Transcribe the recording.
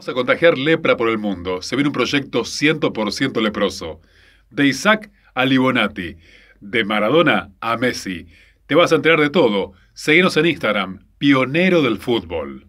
Vamos a contagiar lepra por el mundo. Se viene un proyecto 100% leproso. De Isaac a Libonati. De Maradona a Messi. Te vas a enterar de todo. Seguinos en Instagram, Pionero del Fútbol.